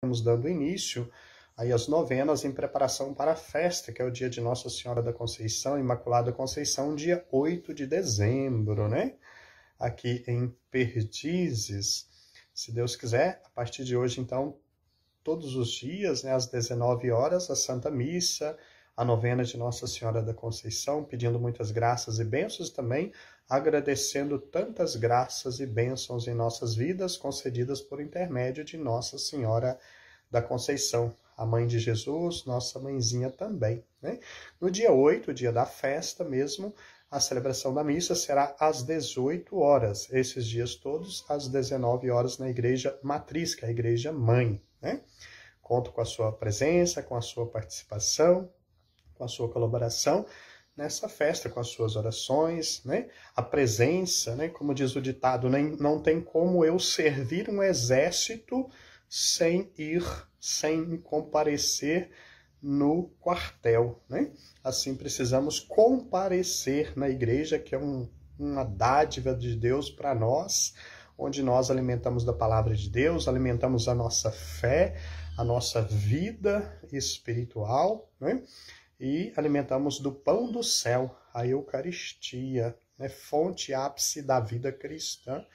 estamos dando início aí às novenas em preparação para a festa, que é o dia de Nossa Senhora da Conceição, Imaculada Conceição, dia 8 de dezembro, né? Aqui em Perdizes. Se Deus quiser, a partir de hoje, então, todos os dias, né, às 19 horas, a Santa Missa, a novena de Nossa Senhora da Conceição, pedindo muitas graças e bênçãos e também agradecendo tantas graças e bênçãos em nossas vidas concedidas por intermédio de Nossa Senhora da Conceição, a mãe de Jesus, nossa mãezinha também. Né? No dia 8, dia da festa mesmo, a celebração da missa será às 18 horas, esses dias todos, às 19 horas, na igreja matriz, que é a igreja mãe. Né? Conto com a sua presença, com a sua participação com a sua colaboração nessa festa, com as suas orações, né? a presença, né? como diz o ditado, nem não tem como eu servir um exército sem ir, sem comparecer no quartel. Né? Assim, precisamos comparecer na igreja, que é um, uma dádiva de Deus para nós, onde nós alimentamos da palavra de Deus, alimentamos a nossa fé, a nossa vida espiritual, né? e alimentamos do pão do céu, a Eucaristia, né, fonte ápice da vida cristã.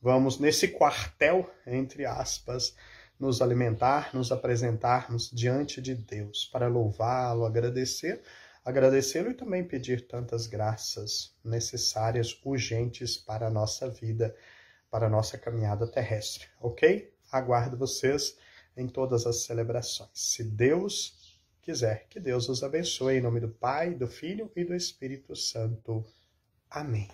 Vamos nesse quartel, entre aspas, nos alimentar, nos apresentarmos diante de Deus para louvá-lo, agradecer, agradecê-lo e também pedir tantas graças necessárias, urgentes para a nossa vida, para a nossa caminhada terrestre, ok? Aguardo vocês em todas as celebrações. Se Deus quiser. Que Deus os abençoe em nome do Pai, do Filho e do Espírito Santo. Amém.